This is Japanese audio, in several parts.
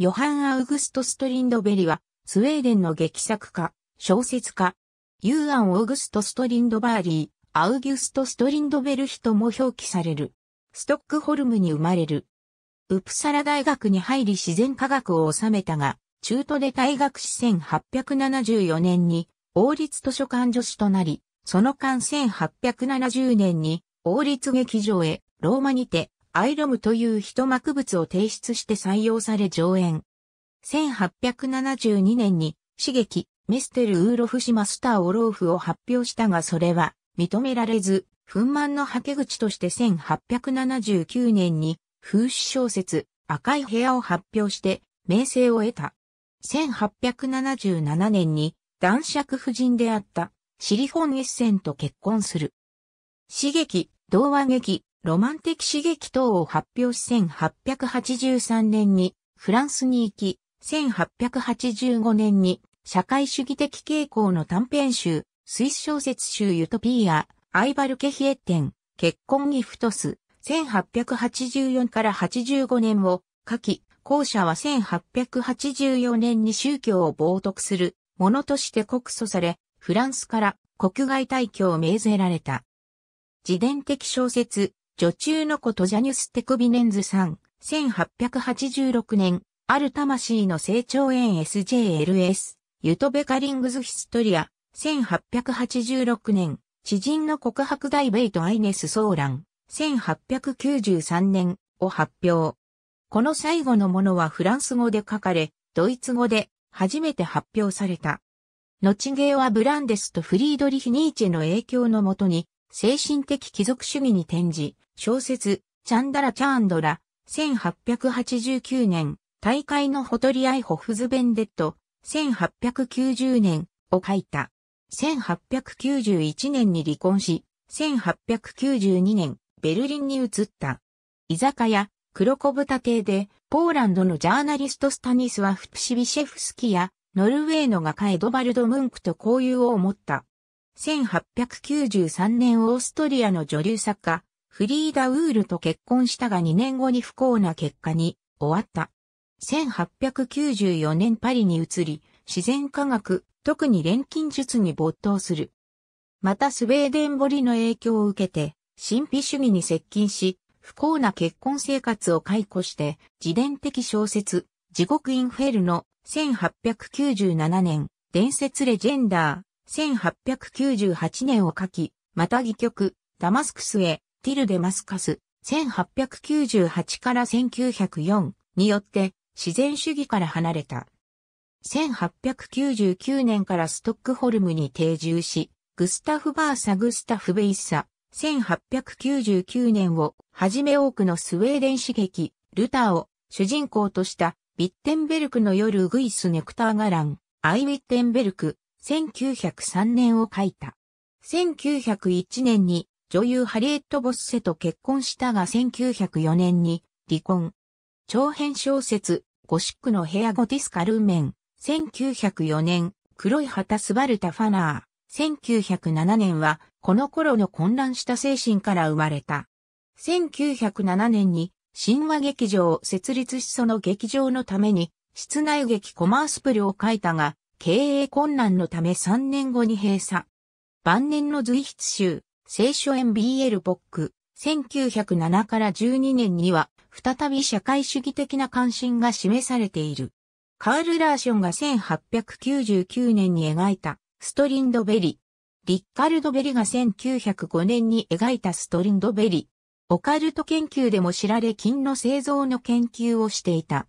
ヨハン・アウグスト・ストリンドベリは、スウェーデンの劇作家、小説家、ユーアン・オーグスト・ストリンドバーリー、アウギュスト・ストリンドベルヒとも表記される。ストックホルムに生まれる。ウプサラ大学に入り自然科学を収めたが、中途で退学し1874年に王立図書館助手となり、その間1870年に王立劇場へローマにてアイロムという一幕物を提出して採用され上演。1872年に、刺激、メステル・ウーロフ氏マスター・オローフを発表したがそれは認められず、憤満のはけ口として1879年に風刺小説赤い部屋を発表して名声を得た。1877年に男爵夫人であったシリフォン・エッセンと結婚する。刺激、童話劇、ロマン的刺激等を発表し1883年にフランスに行き、1885年に社会主義的傾向の短編集、スイス小説集ユトピーア、アイバルケヒエッテン、結婚ギフトス、1884から85年を書き、後者は1884年に宗教を冒涜するものとして告訴され、フランスから国外退去を命ぜられた。自伝的小説、女中の子とジャニュス・テクビネンズさん、1886年、ある魂の成長園 SJLS、ユトベカリングズ・ヒストリア、1886年、知人の告白大ベイト・アイネス・ソーラン、1893年を発表。この最後のものはフランス語で書かれ、ドイツ語で初めて発表された。後ゲーはブランデスとフリードリヒ・ニーチェの影響のもとに精神的貴族主義に転じ、小説、チャンダラ・チャーンドラ、1889年、大会のほとりアイ・ホフズベンデット、1890年を書いた。1891年に離婚し、1892年、ベルリンに移った。居酒屋、黒子豚亭で、ポーランドのジャーナリストスタニスワフ・プシビシェフスキや、ノルウェーの画家エドバルド・ムンクと交友を持った。1893年オーストリアの女流作家、フリーダ・ウールと結婚したが2年後に不幸な結果に終わった。1894年パリに移り、自然科学、特に錬金術に没頭する。またスウェーデン堀の影響を受けて、神秘主義に接近し、不幸な結婚生活を解雇して、自伝的小説、地獄インフェルの1897年、伝説レジェンダー、1898年を書き、また戯曲、ダマスクスへ、ティル・デマスカス、1898から1904によって自然主義から離れた。1899年からストックホルムに定住し、グスタフ・バーサ・グスタフ・ベイッサ、1899年をはじめ多くのスウェーデン刺激、ルターを主人公としたビッテンベルクの夜ウグイス・ネクターガラン、アイ・ビッテンベルク、1903年を書いた。1901年に女優ハリエット・ボッセと結婚したが1904年に離婚。長編小説、ゴシックの部屋ゴティスカルーメン、1904年、黒い旗スバルタ・ファナー、1907年は、この頃の混乱した精神から生まれた。1907年に、神話劇場を設立しその劇場のために、室内劇コマースプルを書いたが、経営困難のため3年後に閉鎖。晩年の随筆集、聖書園 BL ボック、1907から12年には、再び社会主義的な関心が示されている。カール・ラーションが1899年に描いた、ストリンドベリ。リッカルドベリが1905年に描いたストリンドベリ。オカルト研究でも知られ金の製造の研究をしていた。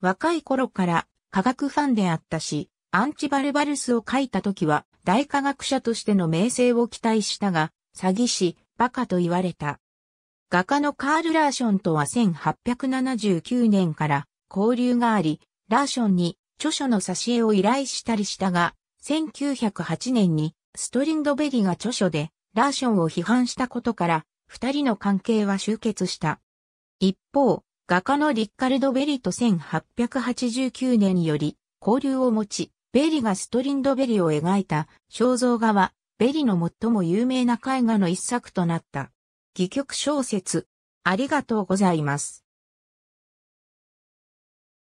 若い頃から科学ファンであったし、アンチバルバルスを書いた時は、大科学者としての名声を期待したが、詐欺師、バカと言われた。画家のカール・ラーションとは1879年から交流があり、ラーションに著書の挿絵を依頼したりしたが、1908年にストリンドベリが著書でラーションを批判したことから、二人の関係は終結した。一方、画家のリッカルド・ベリと1889年より交流を持ち、ベリがストリンドベリを描いた肖像画は、ベリの最も有名な絵画の一作となった。戯曲小説、ありがとうございます。